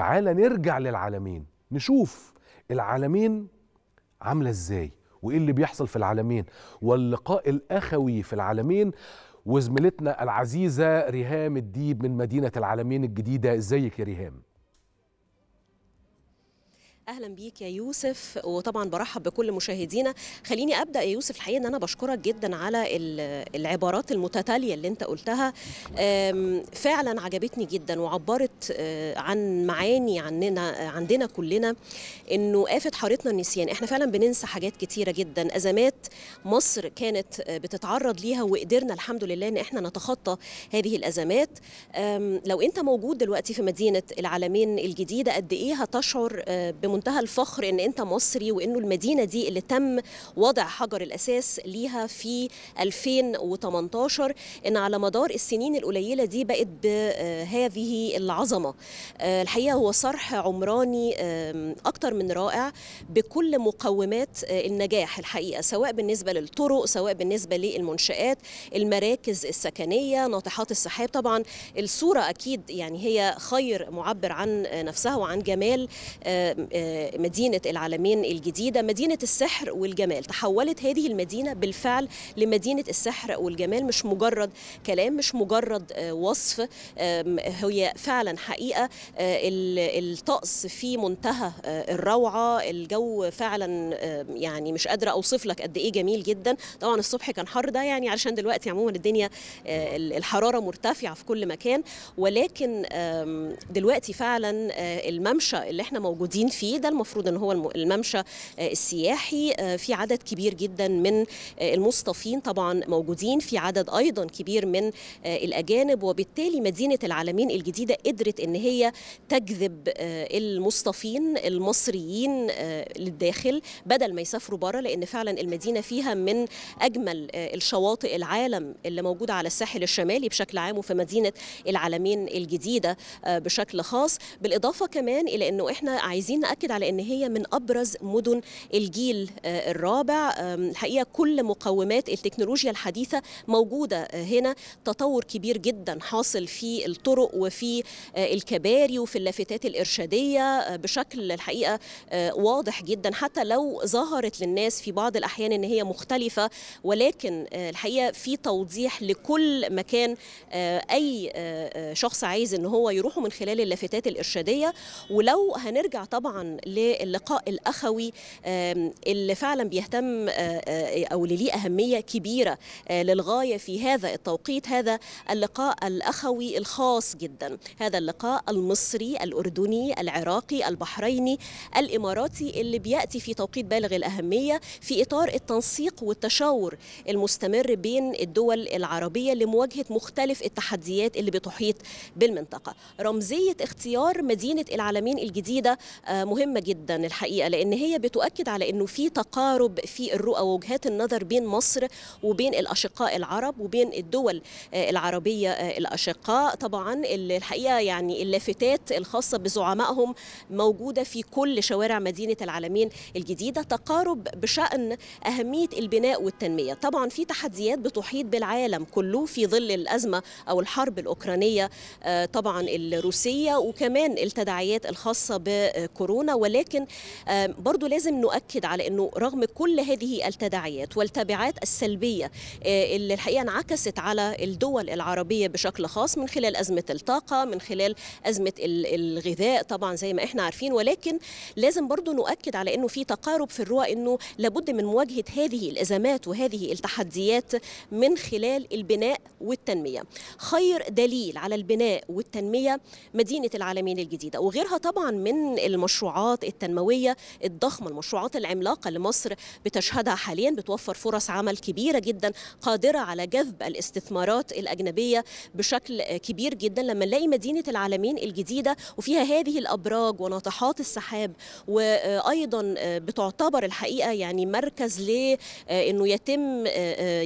تعال نرجع للعالمين نشوف العالمين عاملة ازاي وايه اللي بيحصل في العالمين واللقاء الاخوي في العالمين وزميلتنا العزيزة ريهام الديب من مدينة العالمين الجديدة ازيك يا ريهام اهلا بيك يا يوسف وطبعا برحب بكل مشاهدينا خليني ابدا يا يوسف الحقيقه ان انا بشكرك جدا على العبارات المتتاليه اللي انت قلتها فعلا عجبتني جدا وعبرت آه، عن معاني عننا عندنا كلنا انه قافت حارتنا النسيان احنا فعلا بننسى حاجات كتيره جدا ازمات مصر كانت آه، بتتعرض ليها وقدرنا الحمد لله ان احنا نتخطى هذه الازمات لو انت موجود دلوقتي في مدينه العالمين الجديده قد ايه هتشعر آه، بمنتهى الفخر ان انت مصري وانه المدينه دي اللي تم وضع حجر الاساس ليها في 2018 ان على مدار السنين القليله دي بقت بهذه آه، العظمه آه، الحقيقه هو صرح عمراني اكثر من رائع بكل مقومات آه، النجاح الحقيقه سواء بالنسبه للطرق سواء بالنسبه للمنشات المراكز السكنيه ناطحات السحاب طبعا الصوره اكيد يعني هي خير معبر عن نفسها وعن جمال مدينة العالمين الجديدة مدينة السحر والجمال تحولت هذه المدينة بالفعل لمدينة السحر والجمال مش مجرد كلام مش مجرد آه، وصف هي فعلا حقيقة آه، الطقس في منتهى آه، الروعة الجو فعلا يعني مش قادرة أوصف لك قد إيه جميل جدا طبعا الصبح كان حر ده يعني علشان دلوقتي عموما الدنيا الحرارة مرتفعة في كل مكان ولكن دلوقتي فعلا الممشى اللي احنا موجودين فيه السي ده المفروض ان هو الممشى آه، السياحي آه، في عدد كبير جدا من آه، المصطفين طبعا موجودين في عدد ايضا كبير من الاجانب وبالتالي مدينه العالمين الجديده قدرت ان هي تجذب المصطفين المصريين للداخل بدل ما يسافروا بره لان فعلا المدينه فيها من اجمل الشواطئ العالم اللي موجوده على الساحل الشمالي بشكل عام وفي مدينه العالمين الجديده بشكل خاص بالاضافه كمان الى انه احنا عايزين بتاكد على ان هي من ابرز مدن الجيل آه، الرابع الحقيقه كل مقومات التكنولوجيا الحديثه موجوده آه، هنا تطور كبير جدا حاصل في الطرق وفي آه، الكباري وفي اللافتات الارشاديه بشكل الحقيقه واضح جدا حتى لو ظهرت للناس في بعض الاحيان ان هي مختلفه ولكن الحقيقه في توضيح لكل مكان اي شخص عايز ان هو يروحه من خلال اللافتات الارشاديه ولو هنرجع طبعا للقاء الأخوي اللي فعلا بيهتم آه، آه، أو اللي ليه أهمية كبيرة آه، للغاية في هذا التوقيت هذا اللقاء الأخوي الخاص جدا هذا اللقاء المصري الأردني العراقي البحريني الإماراتي اللي بيأتي في توقيت بالغ الأهمية في إطار التنسيق والتشاور المستمر بين الدول العربية لمواجهة مختلف التحديات اللي بتحيط بالمنطقة رمزية اختيار مدينة العالمين الجديدة مهم مهمة جدا الحقيقة لأن هي بتؤكد على أنه في تقارب في الرؤى ووجهات النظر بين مصر وبين الأشقاء العرب وبين الدول آه، العربية آه، الأشقاء طبعا الحقيقة يعني اللافتات الخاصة بزعمائهم موجودة في كل شوارع مدينة العالمين الجديدة تقارب بشأن أهمية البناء والتنمية طبعا في تحديات بتحيط بالعالم كله في ظل الأزمة أو الحرب الأوكرانية آه، طبعا الروسية وكمان التداعيات الخاصة بكورونا ولكن آه، برضو لازم نؤكد على انه رغم كل هذه التداعيات والتبعات السلبيه آه، اللي الحقيقه انعكست على الدول العربيه بشكل خاص من خلال ازمه الطاقه من خلال ازمه الغذاء طبعا زي ما احنا عارفين ولكن لازم برضو نؤكد على انه في تقارب في الرؤى انه لابد من مواجهه هذه الازمات وهذه التحديات من خلال البناء والتنميه خير دليل على البناء والتنميه مدينه العالمين الجديده وغيرها طبعا من المشروعات المشروعات التنموية الضخمة المشروعات العملاقة اللي مصر بتشهدها حاليا بتوفر فرص عمل كبيرة جدا قادرة على جذب الاستثمارات الأجنبية بشكل كبير جدا لما نلاقي مدينة العالمين الجديدة وفيها هذه الأبراج وناطحات السحاب وأيضا بتعتبر الحقيقة يعني مركز لأنه يتم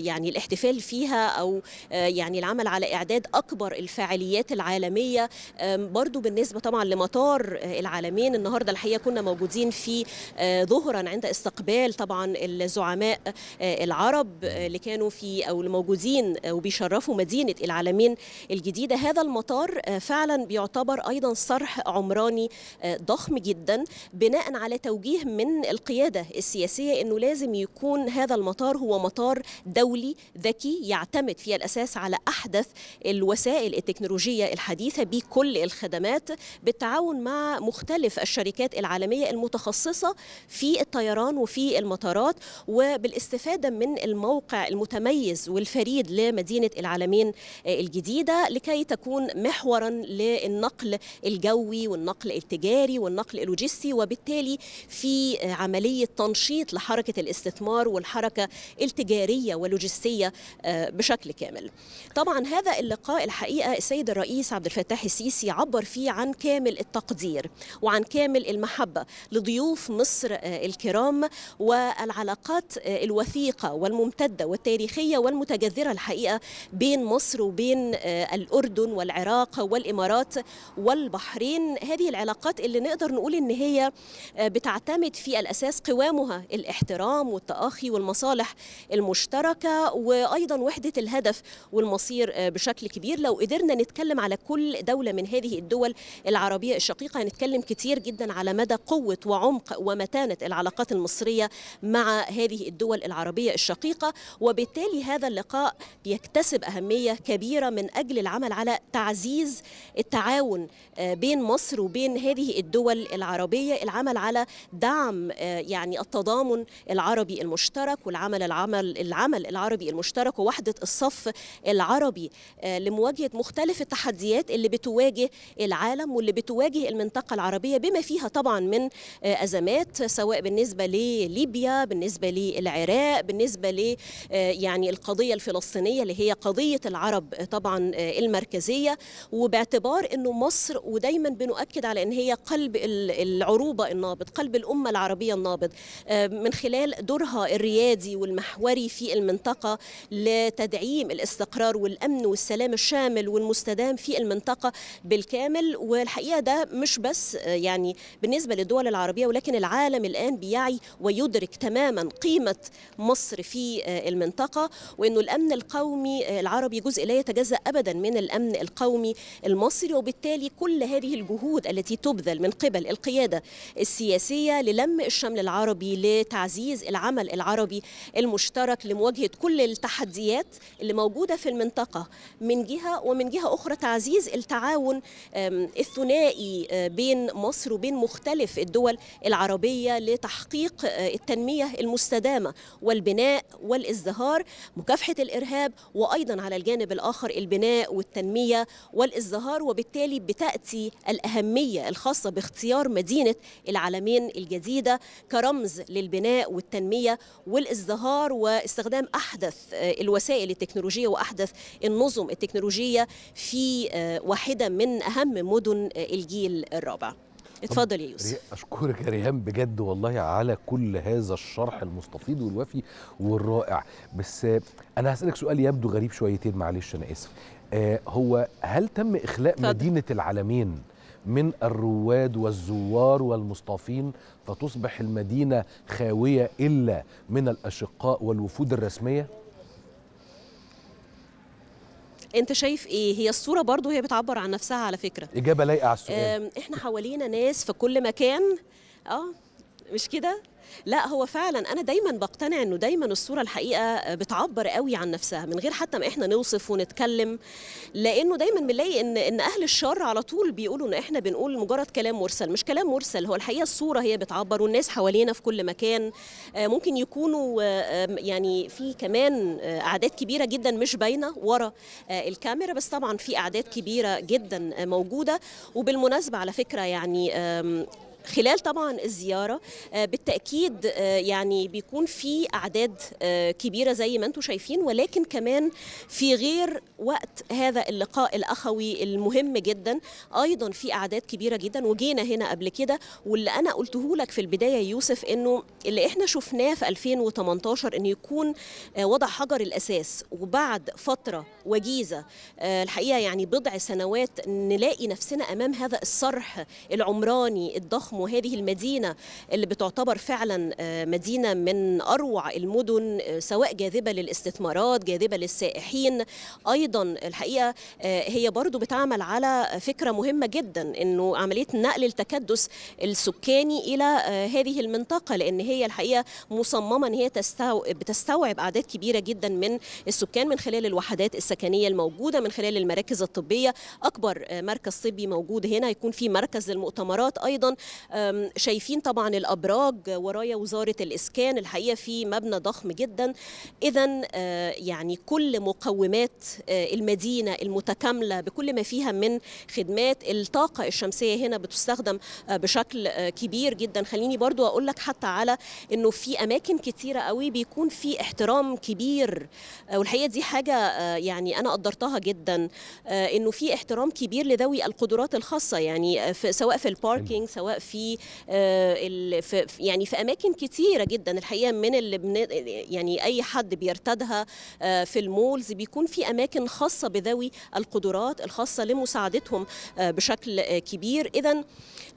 يعني الاحتفال فيها أو يعني العمل على إعداد أكبر الفعاليات العالمية برضو بالنسبة طبعا لمطار العالمين النهاردة التحية كنا موجودين في آه، ظهرا عند استقبال طبعا الزعماء آه، العرب آه، اللي كانوا في أو الموجودين وبيشرفوا مدينة العالمين الجديدة هذا المطار فعلا بيعتبر أيضا صرح عمراني ضخم جدا بناء على توجيه من القيادة السياسية أنه لازم يكون هذا المطار هو مطار دولي ذكي يعتمد في الأساس على أحدث الوسائل التكنولوجية الحديثة بكل الخدمات بالتعاون مع مختلف الشركات الشركات العالمية المتخصصة في الطيران وفي المطارات وبالاستفادة من الموقع المتميز والفريد لمدينة العالمين الجديدة لكي تكون محورا للنقل الجوي والنقل التجاري والنقل اللوجستي وبالتالي في عملية تنشيط لحركة الاستثمار والحركة التجارية واللوجستية آه، بشكل كامل طبعا هذا اللقاء الحقيقة السيد الرئيس عبد الفتاح السيسي عبر فيه عن كامل التقدير وعن كامل المحبة لضيوف مصر آه، الكرام والعلاقات آه، الوثيقة والممتدة والتاريخية والمتجذرة الحقيقة بين مصر وبين آه، الأردن والعراق والإمارات والبحرين هذه العلاقات اللي نقدر نقول إن هي بتعتمد في الأساس قوامها الاحترام والتآخي والمصالح المشتركة وأيضا وحدة الهدف والمصير بشكل كبير لو قدرنا نتكلم على كل دولة من هذه الدول العربية الشقيقة هنتكلم كتير جدا على على مدى قوة وعمق ومتانة العلاقات المصرية مع هذه الدول العربية الشقيقة وبالتالي هذا اللقاء يكتسب أهمية كبيرة من أجل العمل على تعزيز التعاون آه، بين مصر وبين هذه الدول العربية العمل على دعم آه، يعني التضامن العربي المشترك والعمل العمل العمل العربي المشترك ووحدة الصف العربي آه، لمواجهة مختلف التحديات اللي بتواجه العالم واللي بتواجه المنطقة العربية بما فيها طبعا من آه، ازمات سواء بالنسبه لليبيا بالنسبه للعراق بالنسبه ل آه، يعني القضيه الفلسطينيه اللي هي قضيه العرب آه، طبعا المركزيه وباعتبار انه مصر ودايما بنؤكد على ان هي قلب العروبه النابض قلب الامه العربيه النابض من خلال دورها الريادي والمحوري في المنطقه لتدعيم الاستقرار والامن والسلام الشامل والمستدام في المنطقه بالكامل والحقيقه ده مش بس يعني بالنسبة للدول العربية ولكن العالم الآن بيعي ويدرك تماما قيمة مصر في آه، المنطقة وأنه الأمن القومي آه، العربي جزء لا يتجزأ أبدا من الأمن القومي المصري وبالتالي كل هذه الجهود التي تبذل من قبل القيادة السياسية للم الشمل العربي لتعزيز العمل العربي المشترك لمواجهة كل التحديات اللي موجودة في المنطقة من جهة ومن جهة أخرى تعزيز التعاون الثنائي آه، بين مصر وبين مخ مختلف الدول العربية لتحقيق آه، التنمية المستدامة والبناء والازدهار مكافحة الإرهاب وأيضا على الجانب الآخر البناء والتنمية والازدهار وبالتالي بتأتي الأهمية الخاصة باختيار مدينة العالمين الجديدة كرمز للبناء والتنمية والازدهار واستخدام أحدث آه، الوسائل التكنولوجية وأحدث النظم التكنولوجية في آه، واحدة من أهم مدن الجيل الرابع اتفضل يا يوسف اشكرك يا ريهام بجد والله على كل هذا الشرح المستفيض والوافي والرائع بس انا هسالك سؤال يبدو غريب شويتين معلش انا اسف آه هو هل تم اخلاء فضل. مدينه العالمين من الرواد والزوار والمصطافين فتصبح المدينه خاويه الا من الاشقاء والوفود الرسميه انت شايف ايه هي الصوره برضو هي بتعبر عن نفسها على فكره اجابه لايقه على السؤال احنا حوالينا ناس في كل مكان اه مش كده لا هو فعلا انا دايما بقتنع انه دايما الصوره الحقيقه بتعبر قوي عن نفسها من غير حتى ما احنا نوصف ونتكلم لانه دايما بنلاقي ان ان اهل الشر على طول بيقولوا ان احنا بنقول مجرد كلام مرسل مش كلام مرسل هو الحقيقه الصوره هي بتعبر والناس حوالينا في كل مكان آه، ممكن يكونوا آه، يعني في كمان آه، اعداد كبيره جدا مش باينه ورا الكاميرا بس طبعا في اعداد كبيره جدا موجوده وبالمناسبه على فكره يعني خلال طبعا الزياره آه، بالتاكيد آه، يعني بيكون في اعداد آه، كبيره زي ما انتم شايفين ولكن كمان في غير وقت هذا اللقاء الاخوي المهم جدا ايضا في اعداد كبيره جدا وجينا هنا قبل كده واللي انا قلته لك في البدايه يوسف انه اللي احنا شفناه في 2018 ان يكون وضع حجر الاساس وبعد فتره وجيزه الحقيقه يعني بضع سنوات نلاقي نفسنا امام هذا الصرح العمراني الضخم الضخم وهذه المدينة اللي بتعتبر فعلا آه، مدينة من أروع المدن آه، سواء جاذبة للاستثمارات جاذبة للسائحين أيضا الحقيقة آه، هي برضو بتعمل على فكرة مهمة جدا أنه عملية نقل التكدس السكاني إلى هذه المنطقة لأن هي الحقيقة مصممة أن هي بتستوعب أعداد كبيرة جدا من السكان من خلال الوحدات السكنية الموجودة من خلال المراكز الطبية أكبر مركز طبي موجود هنا يكون في مركز للمؤتمرات أيضا شايفين طبعا الابراج ورايا وزاره الاسكان الحقيقه في مبنى ضخم جدا اذا آه، يعني كل مقومات آه، المدينه المتكامله بكل ما فيها من خدمات الطاقه الشمسيه هنا بتستخدم آه، بشكل كبير جدا خليني برضو اقول لك حتى على انه في اماكن كثيره قوي بيكون في احترام كبير والحقيقه دي حاجه يعني انا قدرتها جدا انه في احترام كبير لذوي القدرات الخاصه يعني سواء في الباركينج سواء في في آه، يعني في اماكن كتيره جدا الحقيقه من اللي يعني اي حد بيرتادها آه، في المولز بيكون في اماكن خاصه بذوي القدرات الخاصه لمساعدتهم آه، بشكل كبير اذا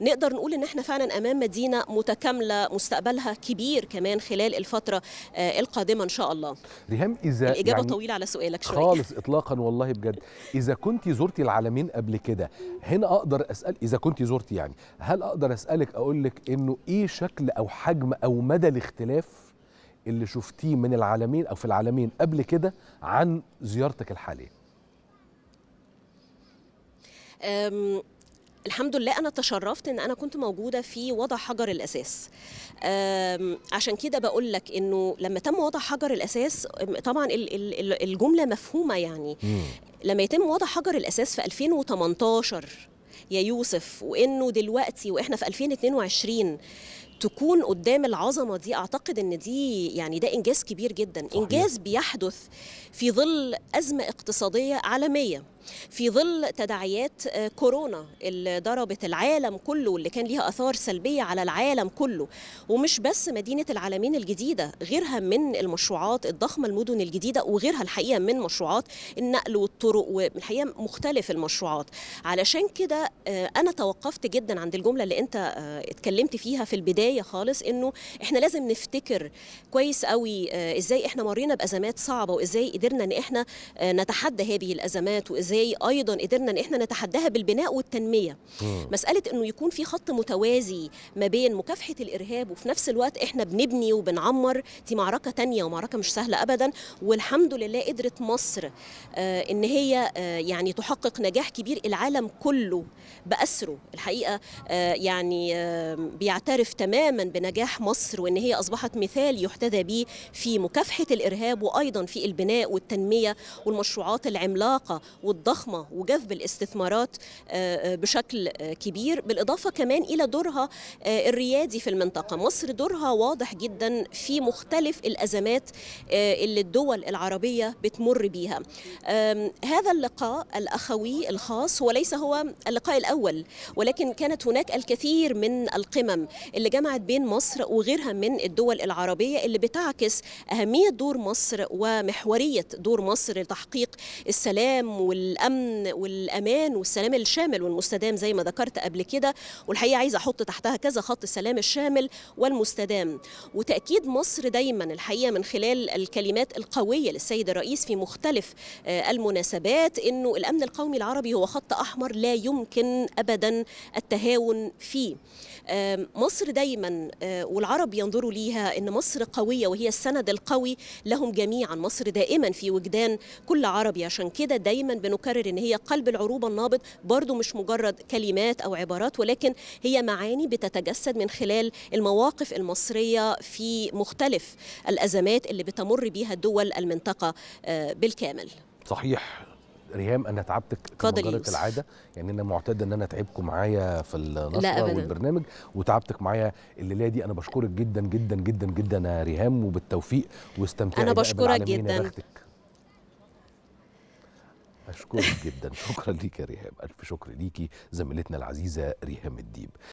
نقدر نقول ان احنا فعلا امام مدينه متكامله مستقبلها كبير كمان خلال الفتره القادمه ان شاء الله ريهام اذا الاجابه إيه، يعني طويله على سؤالك شويه خالص اطلاقا والله بجد اذا كنت زرتي العالمين قبل كده هنا اقدر اسال اذا كنت زرتي يعني هل اقدر اسال اسالك اقول لك انه ايه شكل او حجم او مدى الاختلاف اللي شفتيه من العالمين او في العالمين قبل كده عن زيارتك الحاليه الحمد لله انا تشرفت ان انا كنت موجوده في وضع حجر الاساس عشان كده بقول لك انه لما تم وضع حجر الاساس طبعا الجمله مفهومه يعني لما يتم وضع حجر الاساس في 2018 يا يوسف وانه دلوقتي واحنا في 2022 تكون قدام العظمه دي اعتقد ان دي يعني ده انجاز كبير جدا انجاز بيحدث في ظل ازمه اقتصاديه عالميه في ظل تداعيات آه، كورونا اللي ضربت العالم كله واللي كان ليها اثار سلبيه على العالم كله ومش بس مدينه العالمين الجديده غيرها من المشروعات الضخمه المدن الجديده وغيرها الحقيقه من مشروعات النقل والطرق والحقيقه مختلف المشروعات علشان كده آه، انا توقفت جدا عند الجمله اللي انت آه، اتكلمت فيها في البدايه خالص انه احنا لازم نفتكر كويس قوي ازاي احنا مرينا بازمات صعبه وازاي قدرنا ان احنا نتحدى هذه الازمات وازاي ازاي ايضا قدرنا ان احنا نتحداها بالبناء والتنميه مم. مساله انه يكون في خط متوازي ما بين مكافحه الارهاب وفي نفس الوقت احنا بنبني وبنعمر دي معركه ثانيه ومعركه مش سهله ابدا والحمد لله قدرت مصر آه ان هي آه يعني تحقق نجاح كبير العالم كله باسره الحقيقه آه يعني آه بيعترف تماما بنجاح مصر وان هي اصبحت مثال يحتذى به في مكافحه الارهاب وايضا في البناء والتنميه والمشروعات العملاقه والضخمه ضخمه وجذب الاستثمارات آه، آه، بشكل آه، كبير بالاضافه كمان الى دورها الريادي في المنطقه مصر دورها واضح جدا في مختلف الازمات اللي الدول العربيه بتمر بيها هذا اللقاء الاخوي الخاص وليس هو اللقاء الاول ولكن كانت هناك الكثير من القمم اللي جمعت بين مصر وغيرها من الدول العربيه اللي بتعكس اهميه دور مصر ومحوريه دور مصر لتحقيق السلام وال الامن والامان والسلام الشامل والمستدام زي ما ذكرت قبل كده والحقيقه عايزه احط تحتها كذا خط السلام الشامل والمستدام وتاكيد مصر دايما الحقيقه من خلال الكلمات القويه للسيد الرئيس في مختلف آه، المناسبات انه الامن القومي العربي هو خط احمر لا يمكن ابدا التهاون فيه مصر دايما آه، والعرب ينظروا ليها ان مصر قويه وهي السند القوي لهم جميعا مصر دائما في وجدان كل عربي عشان كده دايما بنقول نكرر ان هي قلب العروبه النابض برضو مش مجرد كلمات او عبارات ولكن هي معاني بتتجسد من خلال المواقف المصريه في مختلف الازمات اللي بتمر بها دول المنطقه آه، بالكامل صحيح ريهام انا تعبتك كمجرة العاده يعني انا معتاد ان انا تعبكم معايا في النشره والبرنامج وتعبتك معايا الليله دي انا بشكرك جدا جدا جدا جدا يا ريهام وبالتوفيق واستمتعي انا بشكرك جدا اشكرك جدا شكرا ليك يا ريهام الف شكر ليكي زميلتنا العزيزه ريهام الديب